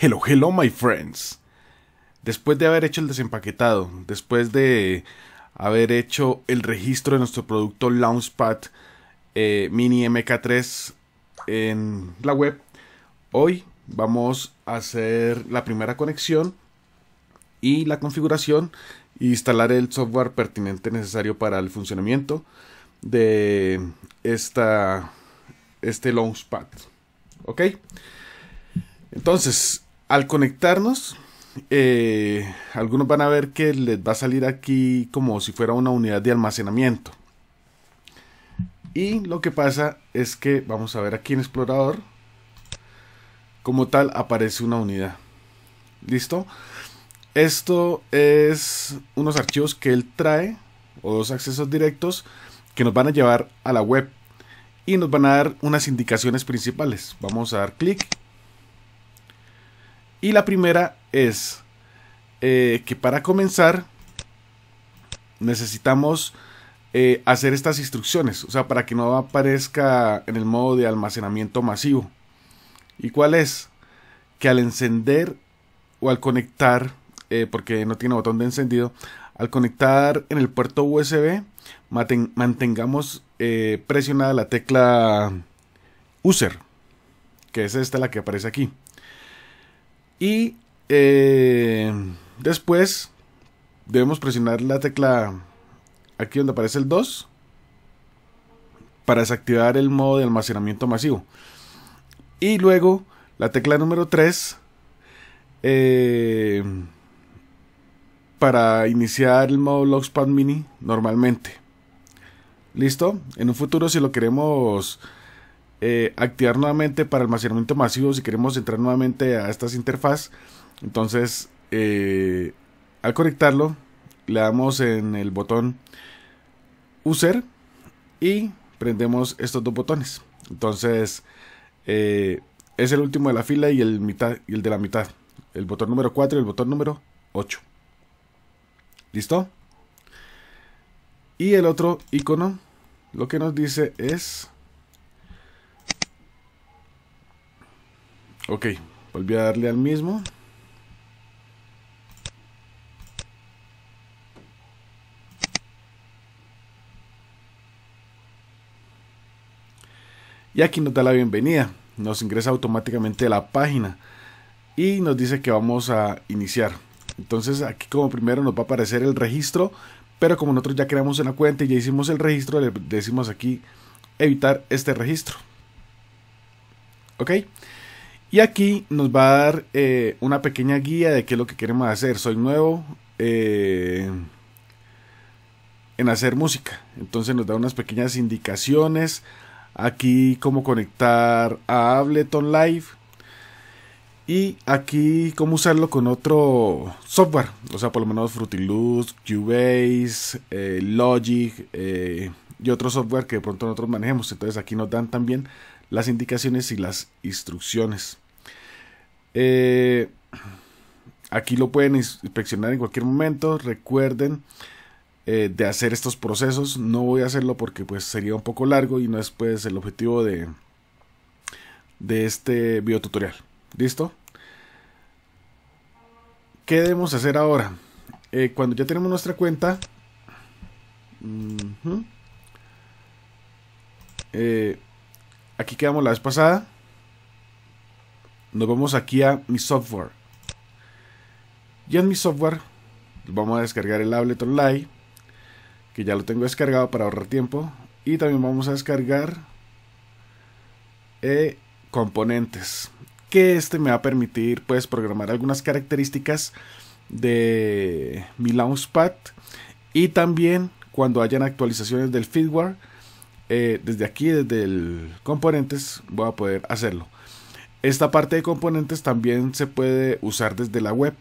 Hello, hello, my friends. Después de haber hecho el desempaquetado, después de haber hecho el registro de nuestro producto Launchpad eh, Mini MK3 en la web, hoy vamos a hacer la primera conexión y la configuración e instalar el software pertinente necesario para el funcionamiento de esta, este Launchpad. ¿Ok? Entonces, al conectarnos, eh, algunos van a ver que les va a salir aquí como si fuera una unidad de almacenamiento. Y lo que pasa es que vamos a ver aquí en explorador, como tal aparece una unidad. ¿Listo? Esto es unos archivos que él trae o dos accesos directos que nos van a llevar a la web y nos van a dar unas indicaciones principales. Vamos a dar clic y la primera es eh, que para comenzar necesitamos eh, hacer estas instrucciones, o sea, para que no aparezca en el modo de almacenamiento masivo. ¿Y cuál es? Que al encender o al conectar, eh, porque no tiene botón de encendido, al conectar en el puerto USB, mantengamos presionada la tecla user, que es esta la que aparece aquí. Y eh, después debemos presionar la tecla aquí donde aparece el 2 para desactivar el modo de almacenamiento masivo. Y luego la tecla número 3 eh, para iniciar el modo Logspad Mini normalmente. ¿Listo? En un futuro si lo queremos eh, activar nuevamente para almacenamiento masivo si queremos entrar nuevamente a estas interfaz. Entonces, eh, al conectarlo, le damos en el botón User y prendemos estos dos botones. Entonces, eh, es el último de la fila y el, mitad, y el de la mitad. El botón número 4 y el botón número 8. ¿Listo? Y el otro icono lo que nos dice es Ok, volví a darle al mismo. Y aquí nos da la bienvenida. Nos ingresa automáticamente a la página. Y nos dice que vamos a iniciar. Entonces aquí como primero nos va a aparecer el registro. Pero como nosotros ya creamos una cuenta y ya hicimos el registro, le decimos aquí evitar este registro. ¿Ok? Y aquí nos va a dar eh, una pequeña guía de qué es lo que queremos hacer. Soy nuevo eh, en hacer música. Entonces nos da unas pequeñas indicaciones. Aquí cómo conectar a Ableton Live. Y aquí cómo usarlo con otro software. O sea, por lo menos Fruity Loops, Cubase, eh, Logic y otro software que de pronto nosotros manejemos. Entonces aquí nos dan también las indicaciones y las instrucciones. Eh, aquí lo pueden inspeccionar en cualquier momento. Recuerden eh, de hacer estos procesos. No voy a hacerlo porque pues sería un poco largo y no es pues el objetivo de, de este tutorial, ¿Listo? ¿Qué debemos hacer ahora? Eh, cuando ya tenemos nuestra cuenta... Aquí quedamos la vez pasada. Nos vamos aquí a mi software. Y en mi software pues, vamos a descargar el Ableton Live, que ya lo tengo descargado para ahorrar tiempo. Y también vamos a descargar eh, componentes, que este me va a permitir pues programar algunas características de mi Launchpad y también cuando hayan actualizaciones del firmware eh, desde aquí, desde el componentes, voy a poder hacerlo. Esta parte de componentes también se puede usar desde la web.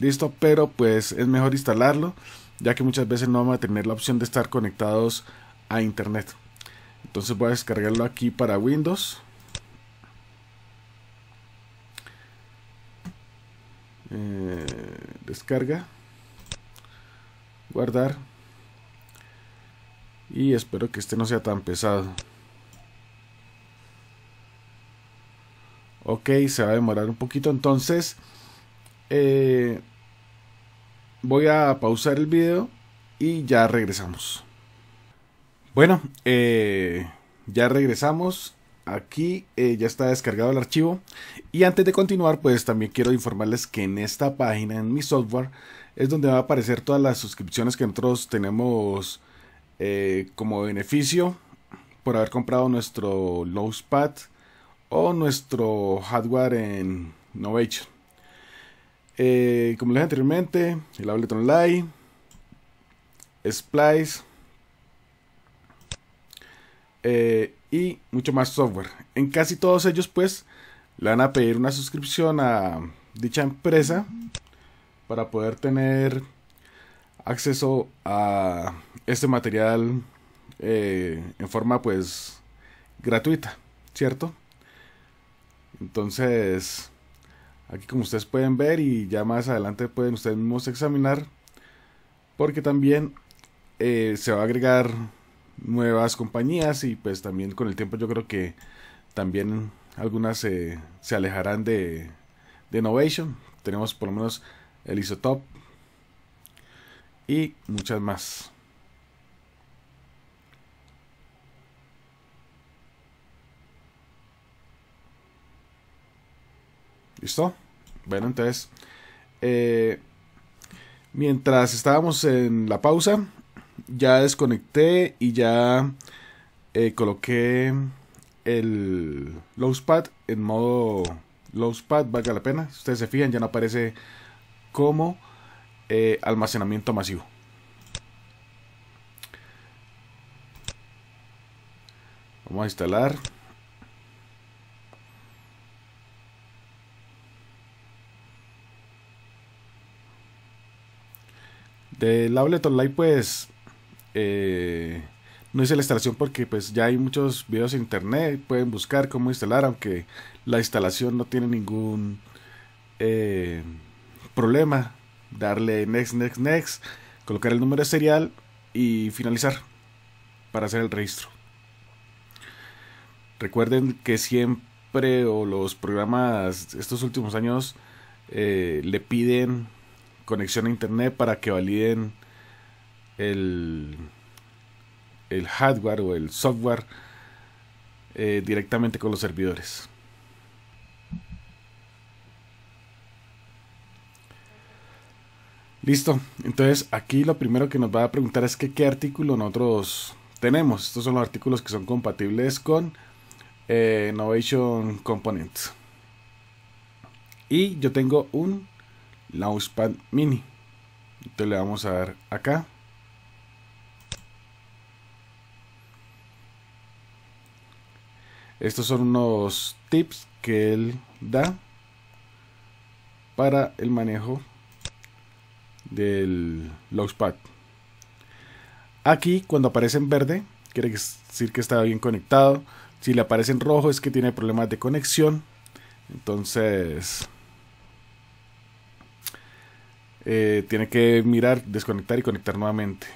Listo, pero pues es mejor instalarlo, ya que muchas veces no vamos a tener la opción de estar conectados a internet. Entonces voy a descargarlo aquí para Windows. Eh, descarga guardar y espero que este no sea tan pesado. Ok, se va a demorar un poquito. Entonces, eh, voy a pausar el video y ya regresamos. Bueno, eh, ya regresamos. Aquí eh, ya está descargado el archivo. Y antes de continuar, pues también quiero informarles que en esta página, en mi software, es donde va a aparecer todas las suscripciones que nosotros tenemos eh, como beneficio por haber comprado nuestro Lowspad o nuestro hardware en Novation. Eh, como les dije anteriormente, el Ableton Live Splice eh, y mucho más software. En casi todos ellos, pues, le van a pedir una suscripción a dicha empresa para poder tener acceso a este material eh, en forma pues gratuita, ¿cierto? Entonces, aquí como ustedes pueden ver y ya más adelante pueden ustedes mismos examinar, porque también eh, se va a agregar nuevas compañías y pues también con el tiempo yo creo que también algunas se, alejarán de, de Innovation. Tenemos por lo menos el Isotop, y muchas más. ¿Listo? Bueno, entonces, eh, mientras estábamos en la pausa, ya desconecté y ya eh, coloqué el Lowspad en modo Lowspad, valga la pena. Si ustedes se fijan, ya no aparece como eh, almacenamiento masivo. Vamos a instalar. Del Ableton Online pues eh, no hice la instalación porque pues ya hay muchos videos en internet, pueden buscar cómo instalar, aunque la instalación no tiene ningún eh, problema darle next, next, next, colocar el número de serial y finalizar para hacer el registro. Recuerden que siempre o los programas estos últimos años eh, le piden conexión a internet para que validen el, hardware o el software eh, directamente con los servidores. Listo. Entonces, aquí lo primero que nos va a preguntar es que qué artículo nosotros tenemos. Estos son los artículos que son compatibles con eh, Novation Innovation Components. Y yo tengo un Launchpad Mini. Entonces le vamos a dar acá. Estos son unos tips que él da para el manejo del Launchpad. Aquí, cuando aparece en verde, quiere decir que está bien conectado. Si le aparece en rojo es que tiene problemas de conexión. Entonces, eh, tiene que mirar, desconectar y conectar nuevamente.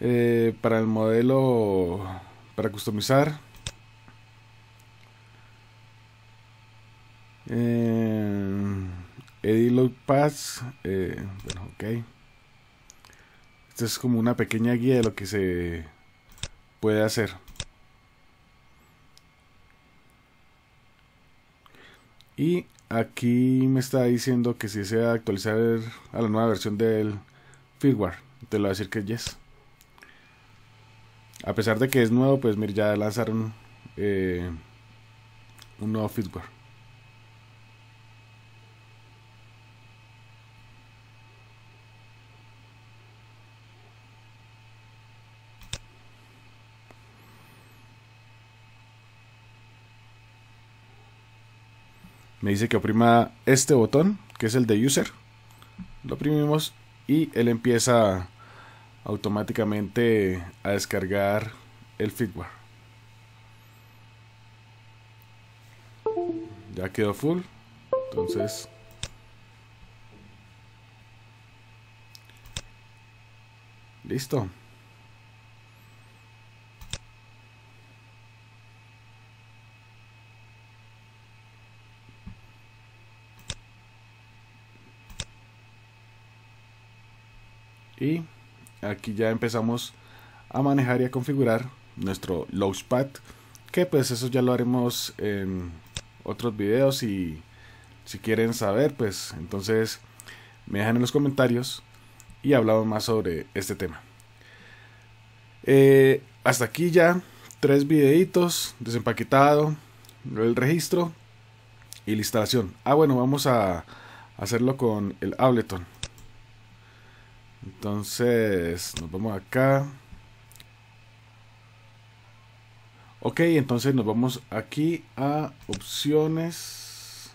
Eh, para el modelo, para customizar. Eh, EDIT Pass. Eh, bueno, ok. Esta es como una pequeña guía de lo que se puede hacer. Y aquí me está diciendo que si desea actualizar a la nueva versión del firmware, te lo voy a decir que yes. A pesar de que es nuevo, pues mira, ya lanzaron eh, un nuevo firmware. me dice que oprima este botón, que es el de user. Lo oprimimos y él empieza automáticamente a descargar el firmware. Ya quedó full. Entonces... Listo. y aquí ya empezamos a manejar y a configurar nuestro launchpad que pues eso ya lo haremos en otros videos y si quieren saber pues entonces me dejan en los comentarios y hablamos más sobre este tema eh, hasta aquí ya tres videitos desempaquetado el registro y la instalación ah bueno vamos a hacerlo con el Ableton entonces, nos vamos acá. Ok, entonces nos vamos aquí a opciones.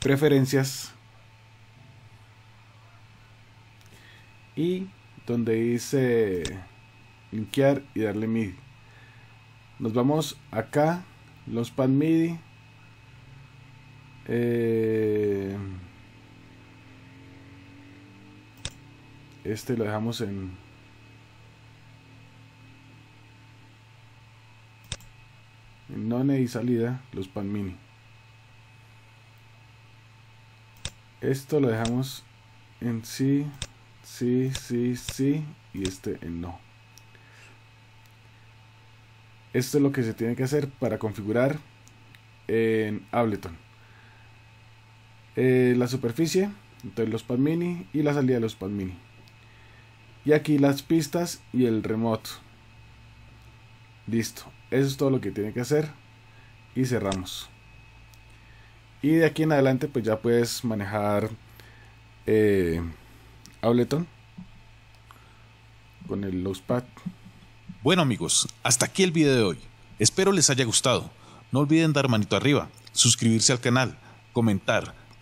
Preferencias. Y donde dice linkear y darle MIDI. Nos vamos acá, los pan MIDI. Eh, este lo dejamos en... no none y salida, los pan mini. Esto lo dejamos en sí, sí, sí, sí y este en no. Esto es lo que se tiene que hacer para configurar en Ableton. Eh, la superficie, entonces los pad mini y la salida de los pad mini. Y aquí las pistas y el remoto. Listo, eso es todo lo que tiene que hacer y cerramos. Y de aquí en adelante pues ya puedes manejar eh, Ableton con el Lowspad Bueno amigos, hasta aquí el video de hoy. Espero les haya gustado. No olviden dar manito arriba, suscribirse al canal, comentar,